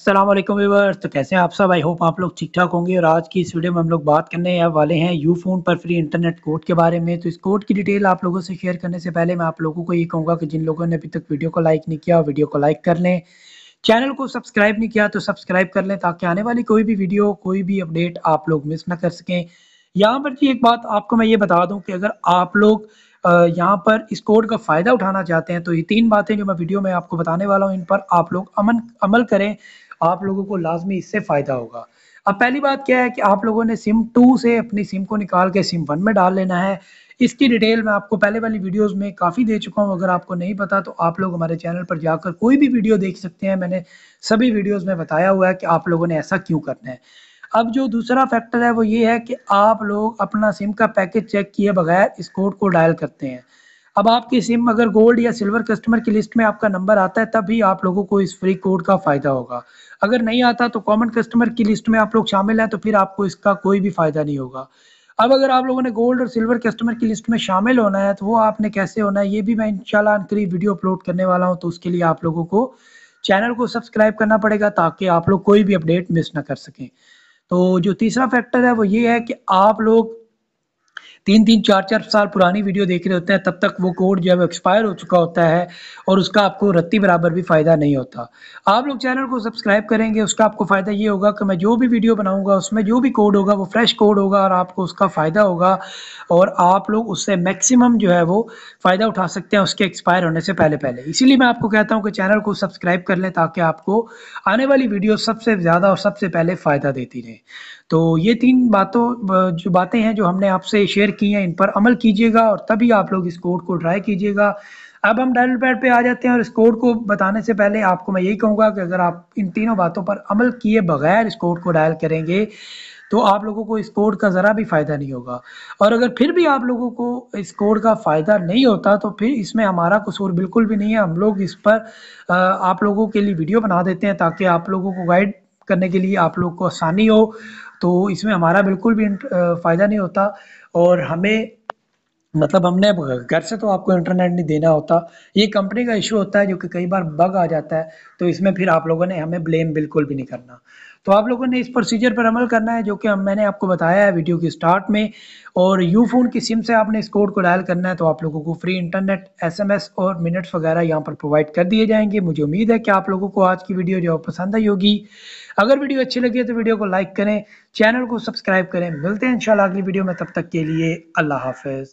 सलाम व्यूवर्स तो कैसे हैं आप सब आई होप आप लोग ठीक ठाक होंगे और आज की इस वीडियो में हम लोग बात करने है वाले हैं यू फोन पर फ्री इंटरनेट कोड के बारे में तो इस कोड की डिटेल आप लोगों से शेयर करने से पहले मैं आप लोगों को ये कहूँगा कि जिन लोगों ने अभी तक वीडियो को लाइक नहीं किया वीडियो को लाइक कर लें चैनल को सब्सक्राइब नहीं किया तो सब्सक्राइब कर लें ताकि आने वाली कोई भी वीडियो कोई भी अपडेट आप लोग मिस ना कर सकें यहाँ पर जी एक बात आपको मैं ये बता दूँ कि अगर आप लोग यहाँ पर इस कोड का फ़ायदा उठाना चाहते हैं तो ये तीन बातें जो मैं वीडियो में आपको बताने वाला हूँ इन पर आप लोग अमन अमल करें आप लोगों को लाजमी इससे फ़ायदा होगा अब पहली बात क्या है कि आप लोगों ने सिम टू से अपनी सिम को निकाल के सिम वन में डाल लेना है इसकी डिटेल मैं आपको पहले वाली वीडियोस में काफ़ी दे चुका हूं अगर आपको नहीं पता तो आप लोग हमारे चैनल पर जाकर कोई भी वीडियो देख सकते हैं मैंने सभी वीडियोस में बताया हुआ है कि आप लोगों ने ऐसा क्यों करना है अब जो दूसरा फैक्टर है वो ये है कि आप लोग अपना सिम का पैकेज चेक किए बगैर इस कोड को डायल करते हैं अब आपकी सिम अगर गोल्ड या सिल्वर कस्टमर की लिस्ट में आपका नंबर आता है तभी आप लोगों को इस फ्री कोड का फ़ायदा होगा अगर नहीं आता तो कॉमन कस्टमर की लिस्ट में आप लोग शामिल हैं तो फिर आपको इसका कोई भी फ़ायदा नहीं होगा अब अगर आप लोगों ने गोल्ड और सिल्वर कस्टमर की लिस्ट में शामिल होना है तो वो आपने कैसे होना है ये भी मैं इंशाल्लाह करीब वीडियो अपलोड करने वाला हूँ तो उसके लिए आप लोगों को चैनल को सब्सक्राइब करना पड़ेगा ताकि आप लोग कोई भी अपडेट मिस ना कर सकें तो जो तीसरा फैक्टर है वो ये है कि आप लोग तीन तीन चार चार साल पुरानी वीडियो देख रहे होते हैं तब तक वो कोड जो है वो एक्सपायर हो चुका होता है और उसका आपको रत्ती बराबर भी फ़ायदा नहीं होता आप लोग चैनल को सब्सक्राइब करेंगे उसका आपको फ़ायदा ये होगा कि मैं जो भी वीडियो बनाऊँगा उसमें जो भी कोड होगा वो फ्रेश कोड होगा और आपको उसका फ़ायदा होगा और आप लोग उससे मैक्सिमम जो है वो फ़ायदा उठा सकते हैं उसके एक्सपायर होने से पहले पहले इसीलिए मैं आपको कहता हूँ कि चैनल को सब्सक्राइब कर लें ताकि आपको आने वाली वीडियो सबसे ज़्यादा और सबसे पहले फ़ायदा देती रहे तो ये तीन बातों जो बातें हैं जो हमने आपसे शेयर शेयर की हैं इन पर अमल कीजिएगा और तभी आप लोग इस कोड को ट्राई कीजिएगा अब हम डायल पैड पे आ जाते हैं और इस कोड को बताने से पहले आपको मैं यही कहूँगा कि अगर आप इन तीनों बातों पर अमल किए बगैर इस कोड को डायल करेंगे तो आप लोगों को इस कोड का ज़रा भी फ़ायदा नहीं होगा और अगर फिर भी आप लोगों को इस कोड का फ़ायदा नहीं होता तो फिर इसमें हमारा कसूर बिल्कुल भी नहीं है हम लोग इस पर आप लोगों के लिए वीडियो बना देते हैं ताकि आप लोगों को गाइड करने के लिए आप लोग को आसानी हो तो इसमें हमारा बिल्कुल भी फ़ायदा नहीं होता और हमें मतलब हमने घर से तो आपको इंटरनेट नहीं देना होता ये कंपनी का इशू होता है जो कि कई बार बग आ जाता है तो इसमें फिर आप लोगों ने हमें ब्लेम बिल्कुल भी नहीं करना तो आप लोगों ने इस प्रोसीजर पर अमल करना है जो कि हम मैंने आपको बताया है वीडियो के स्टार्ट में और यू फोन की सिम से आपने इस कोड को डायल करना है तो आप लोगों को फ्री इंटरनेट एसएमएस और मिनट्स वगैरह यहाँ पर प्रोवाइड कर दिए जाएंगे मुझे उम्मीद है कि आप लोगों को आज की वीडियो जो पसंद आई होगी अगर वीडियो अच्छी लगी है तो वीडियो को लाइक करें चैनल को सब्सक्राइब करें मिलते हैं इंशाल्लाह अगली वीडियो में तब तक के लिए अल्लाह हाफिज़